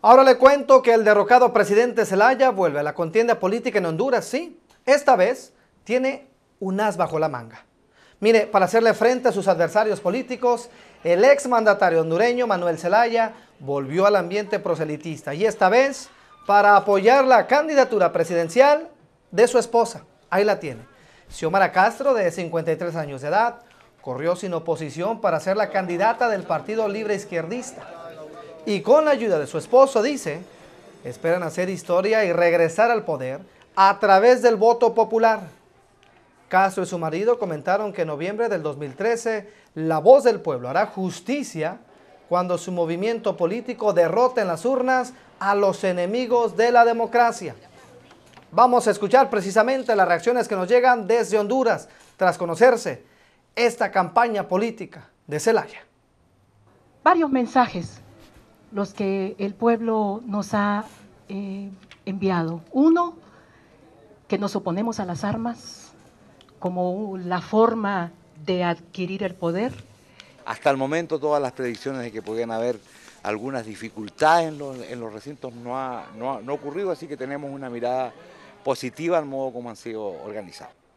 Ahora le cuento que el derrocado presidente Zelaya vuelve a la contienda política en Honduras, sí. Esta vez tiene un as bajo la manga. Mire, para hacerle frente a sus adversarios políticos, el exmandatario hondureño Manuel Zelaya volvió al ambiente proselitista y esta vez para apoyar la candidatura presidencial de su esposa. Ahí la tiene. Xiomara Castro, de 53 años de edad, corrió sin oposición para ser la candidata del Partido Libre Izquierdista y con la ayuda de su esposo, dice, esperan hacer historia y regresar al poder a través del voto popular. Castro y su marido comentaron que en noviembre del 2013 la voz del pueblo hará justicia cuando su movimiento político derrote en las urnas a los enemigos de la democracia. Vamos a escuchar precisamente las reacciones que nos llegan desde Honduras tras conocerse esta campaña política de Celaya. Varios mensajes los que el pueblo nos ha eh, enviado. Uno, que nos oponemos a las armas como la forma de adquirir el poder. Hasta el momento todas las predicciones de que podían haber algunas dificultades en los, recintos no ha, ha ocurrido, así que tenemos una mirada positiva al modo como han sido organizados.